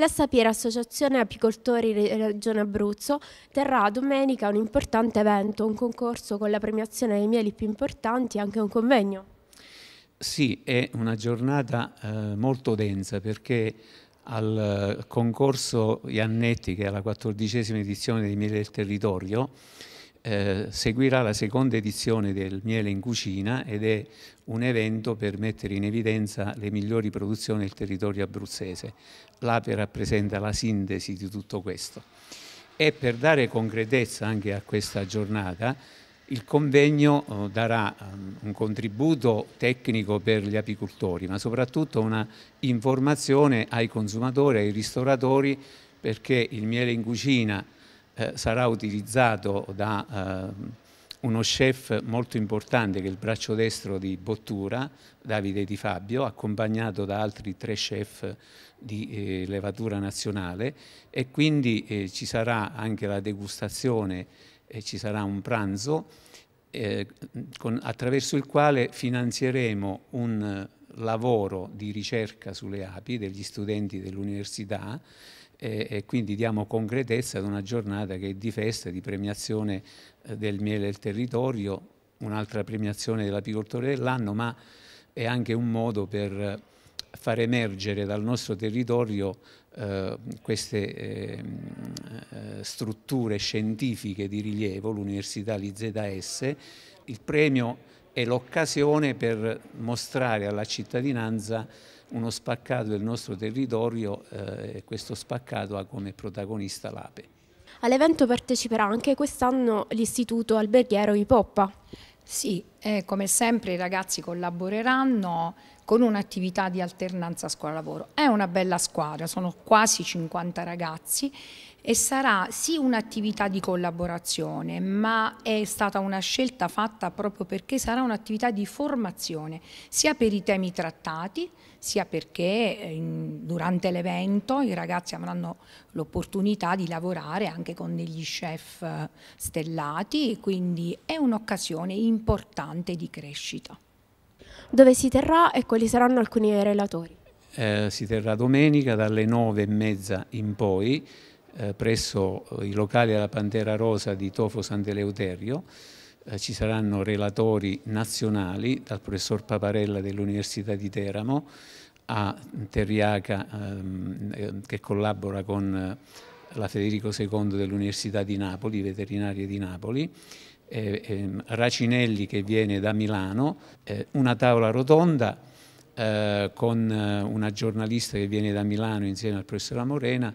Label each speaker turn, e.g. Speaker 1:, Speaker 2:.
Speaker 1: la Sapiera Associazione Apicoltori Regione Abruzzo terrà domenica un importante evento, un concorso con la premiazione dei mieli più importanti e anche un convegno.
Speaker 2: Sì, è una giornata eh, molto densa perché al eh, concorso Iannetti, che è la quattordicesima edizione dei mieli del territorio, eh, seguirà la seconda edizione del Miele in Cucina ed è un evento per mettere in evidenza le migliori produzioni del territorio abruzzese. L'APE rappresenta la sintesi di tutto questo. E per dare concretezza anche a questa giornata, il convegno eh, darà ehm, un contributo tecnico per gli apicoltori, ma soprattutto una informazione ai consumatori, ai ristoratori, perché il miele in cucina eh, sarà utilizzato da eh, uno chef molto importante che è il braccio destro di Bottura, Davide Di Fabio, accompagnato da altri tre chef di eh, levatura nazionale e quindi eh, ci sarà anche la degustazione e ci sarà un pranzo eh, con, attraverso il quale finanzieremo un lavoro di ricerca sulle api degli studenti dell'università eh, e, quindi diamo concretezza ad una giornata che è di festa, di premiazione eh, del miele del territorio, un'altra premiazione dell'apicoltore dell'anno, ma è anche un modo per far emergere dal nostro territorio eh, queste ehm, eh, strutture scientifiche di rilievo, l'Università l'IZS. Il premio è l'occasione per mostrare alla cittadinanza uno spaccato del nostro territorio eh, e questo spaccato ha come protagonista l'ape.
Speaker 1: All'evento parteciperà anche quest'anno l'Istituto Alberghiero Ipoppa. Sì, eh, come sempre i ragazzi
Speaker 3: collaboreranno con un'attività di alternanza scuola-lavoro. È una bella squadra, sono quasi 50 ragazzi e sarà sì un'attività di collaborazione, ma è stata una scelta fatta proprio perché sarà un'attività di formazione, sia per i temi trattati, sia perché eh, in, durante l'evento i ragazzi avranno l'opportunità di lavorare anche con degli chef eh, stellati, quindi è un'occasione importante di crescita
Speaker 1: dove si terrà e quali saranno alcuni dei relatori.
Speaker 2: Eh, si terrà domenica dalle nove e mezza in poi eh, presso eh, i locali della Pantera Rosa di Tofo Sant'Eleuterio. Eh, ci saranno relatori nazionali dal professor Paparella dell'Università di Teramo a Terriaca ehm, eh, che collabora con eh, la Federico II dell'Università di Napoli, veterinaria di Napoli, eh, eh, Racinelli che viene da Milano, eh, una tavola rotonda eh, con eh, una giornalista che viene da Milano insieme al professor Morena